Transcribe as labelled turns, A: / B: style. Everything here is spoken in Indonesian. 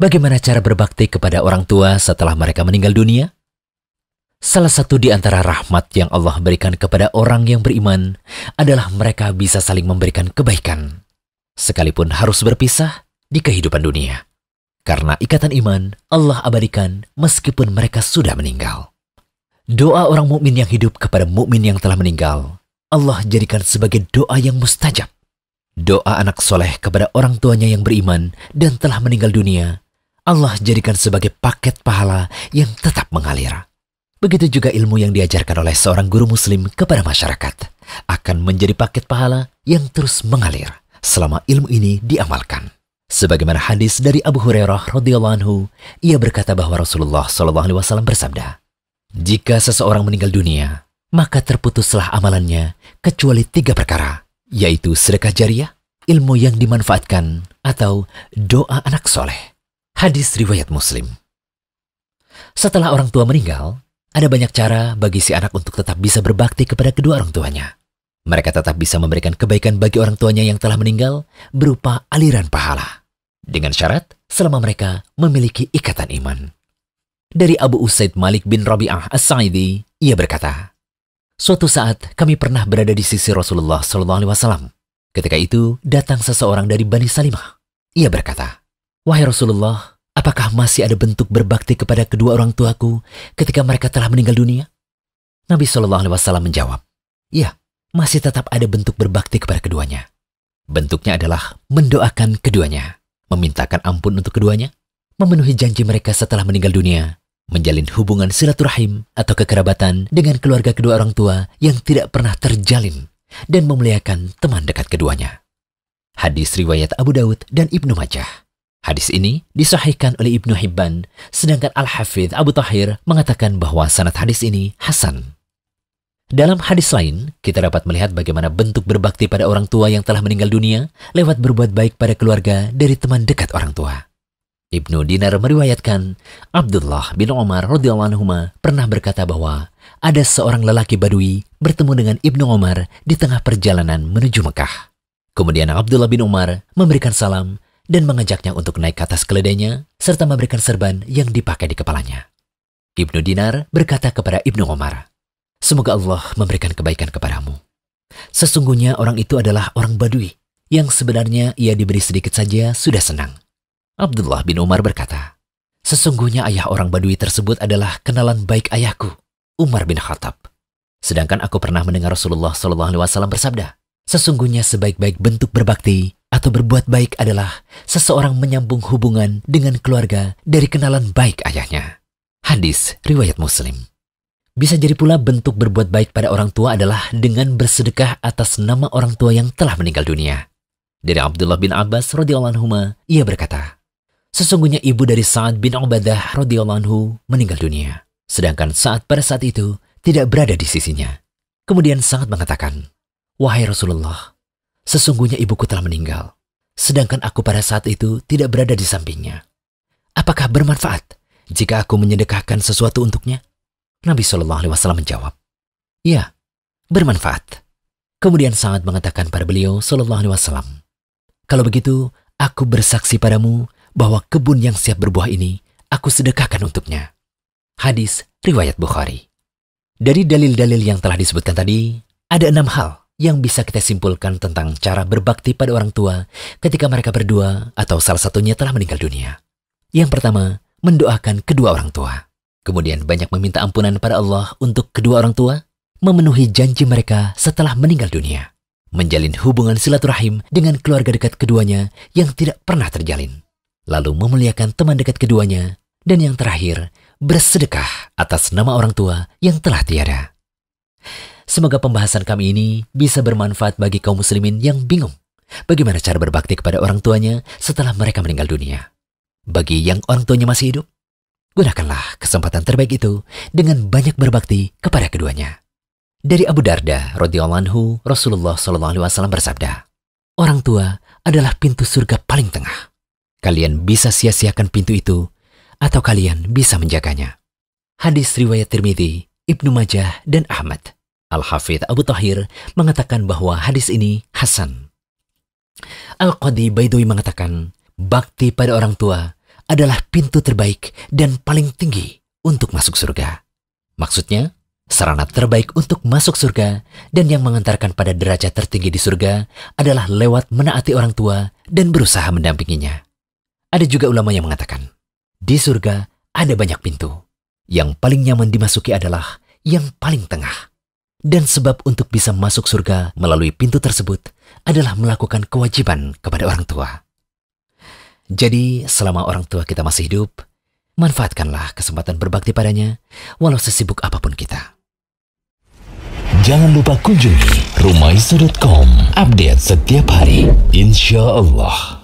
A: Bagaimana cara berbakti kepada orang tua setelah mereka meninggal dunia? Salah satu di antara rahmat yang Allah berikan kepada orang yang beriman adalah mereka bisa saling memberikan kebaikan, sekalipun harus berpisah di kehidupan dunia. Karena ikatan iman, Allah abadikan meskipun mereka sudah meninggal. Doa orang mukmin yang hidup kepada mukmin yang telah meninggal, Allah jadikan sebagai doa yang mustajab. Doa anak soleh kepada orang tuanya yang beriman dan telah meninggal dunia Allah jadikan sebagai paket pahala yang tetap mengalir. Begitu juga ilmu yang diajarkan oleh seorang guru muslim kepada masyarakat akan menjadi paket pahala yang terus mengalir selama ilmu ini diamalkan. Sebagaimana hadis dari Abu Hurairah radhiyallahu anhu, ia berkata bahwa Rasulullah shallallahu alaihi wasallam bersabda, "Jika seseorang meninggal dunia, maka terputuslah amalannya kecuali tiga perkara, yaitu sedekah jariah, ilmu yang dimanfaatkan, atau doa anak soleh. Hadis riwayat Muslim. Setelah orang tua meninggal, ada banyak cara bagi si anak untuk tetap bisa berbakti kepada kedua orang tuanya. Mereka tetap bisa memberikan kebaikan bagi orang tuanya yang telah meninggal berupa aliran pahala. Dengan syarat, selama mereka memiliki ikatan iman. Dari Abu Usaid Malik bin Rabi'ah As-Sa'idi, ia berkata, Suatu saat kami pernah berada di sisi Rasulullah SAW. Ketika itu datang seseorang dari Bani Salimah. Ia berkata, Wahai Rasulullah, apakah masih ada bentuk berbakti kepada kedua orang tuaku ketika mereka telah meninggal dunia? Nabi Shallallahu Alaihi Wasallam menjawab, ya, masih tetap ada bentuk berbakti kepada keduanya. Bentuknya adalah mendoakan keduanya, memintakan ampun untuk keduanya, memenuhi janji mereka setelah meninggal dunia, menjalin hubungan silaturahim atau kekerabatan dengan keluarga kedua orang tua yang tidak pernah terjalin dan memuliakan teman dekat keduanya. Hadis riwayat Abu Daud dan Ibnu Majah. Hadis ini disahihkan oleh Ibnu Hibban, sedangkan Al-Hafidh Abu Tahir mengatakan bahwa sanad hadis ini hasan. Dalam hadis lain, kita dapat melihat bagaimana bentuk berbakti pada orang tua yang telah meninggal dunia lewat berbuat baik pada keluarga dari teman dekat orang tua. Ibnu Dinar meriwayatkan, Abdullah bin Omar radhiyallahu anhu pernah berkata bahwa ada seorang lelaki Badui bertemu dengan Ibnu Omar di tengah perjalanan menuju Mekah. Kemudian Abdullah bin Umar memberikan salam dan mengajaknya untuk naik ke atas keledainya serta memberikan serban yang dipakai di kepalanya. Ibnu Dinar berkata kepada Ibnu Omar, Semoga Allah memberikan kebaikan kepadamu. Sesungguhnya orang itu adalah orang badui yang sebenarnya ia diberi sedikit saja sudah senang. Abdullah bin Umar berkata, Sesungguhnya ayah orang badui tersebut adalah kenalan baik ayahku, Umar bin Khattab. Sedangkan aku pernah mendengar Rasulullah Shallallahu Wasallam bersabda, sesungguhnya sebaik-baik bentuk berbakti atau berbuat baik adalah seseorang menyambung hubungan dengan keluarga dari kenalan baik ayahnya. Hadis riwayat Muslim. Bisa jadi pula bentuk berbuat baik pada orang tua adalah dengan bersedekah atas nama orang tua yang telah meninggal dunia. Dari Abdullah bin Abbas radhiyallahu anhu ia berkata, Sesungguhnya ibu dari Sa'ad bin Ubadah radhiyallahu anhu meninggal dunia, sedangkan Sa'ad pada saat itu tidak berada di sisinya. Kemudian sangat mengatakan, "Wahai Rasulullah, Sesungguhnya ibuku telah meninggal, sedangkan aku pada saat itu tidak berada di sampingnya. Apakah bermanfaat jika aku menyedekahkan sesuatu untuknya? Nabi Shallallahu Alaihi Wasallam menjawab, "Ya, bermanfaat." Kemudian sangat mengatakan pada beliau Shallallahu Alaihi Wasallam, "Kalau begitu, aku bersaksi padamu bahwa kebun yang siap berbuah ini aku sedekahkan untuknya." Hadis riwayat Bukhari. Dari dalil-dalil yang telah disebutkan tadi, ada enam hal yang bisa kita simpulkan tentang cara berbakti pada orang tua ketika mereka berdua atau salah satunya telah meninggal dunia. Yang pertama, mendoakan kedua orang tua. Kemudian banyak meminta ampunan pada Allah untuk kedua orang tua, memenuhi janji mereka setelah meninggal dunia, menjalin hubungan silaturahim dengan keluarga dekat keduanya yang tidak pernah terjalin, lalu memuliakan teman dekat keduanya, dan yang terakhir, bersedekah atas nama orang tua yang telah tiada. Semoga pembahasan kami ini bisa bermanfaat bagi kaum muslimin yang bingung bagaimana cara berbakti kepada orang tuanya setelah mereka meninggal dunia. Bagi yang orang tuanya masih hidup, gunakanlah kesempatan terbaik itu dengan banyak berbakti kepada keduanya. Dari Abu Darda anhu, Rasulullah SAW bersabda, "Orang tua adalah pintu surga paling tengah. Kalian bisa sia-siakan pintu itu atau kalian bisa menjaganya." Hadis riwayat Tirmidhi, Ibnu Majah dan Ahmad. Al-Hafidh Abu Tahir mengatakan bahwa hadis ini Hasan. Al-Qadi Baidui mengatakan, bakti pada orang tua adalah pintu terbaik dan paling tinggi untuk masuk surga. Maksudnya, sarana terbaik untuk masuk surga dan yang mengantarkan pada derajat tertinggi di surga adalah lewat menaati orang tua dan berusaha mendampinginya. Ada juga ulama yang mengatakan, di surga ada banyak pintu. Yang paling nyaman dimasuki adalah yang paling tengah. Dan sebab untuk bisa masuk surga melalui pintu tersebut adalah melakukan kewajiban kepada orang tua. Jadi, selama orang tua kita masih hidup, manfaatkanlah kesempatan berbakti padanya, walau sesibuk apapun kita. Jangan lupa kunjungi rumaisu.com, update setiap hari, insya Allah.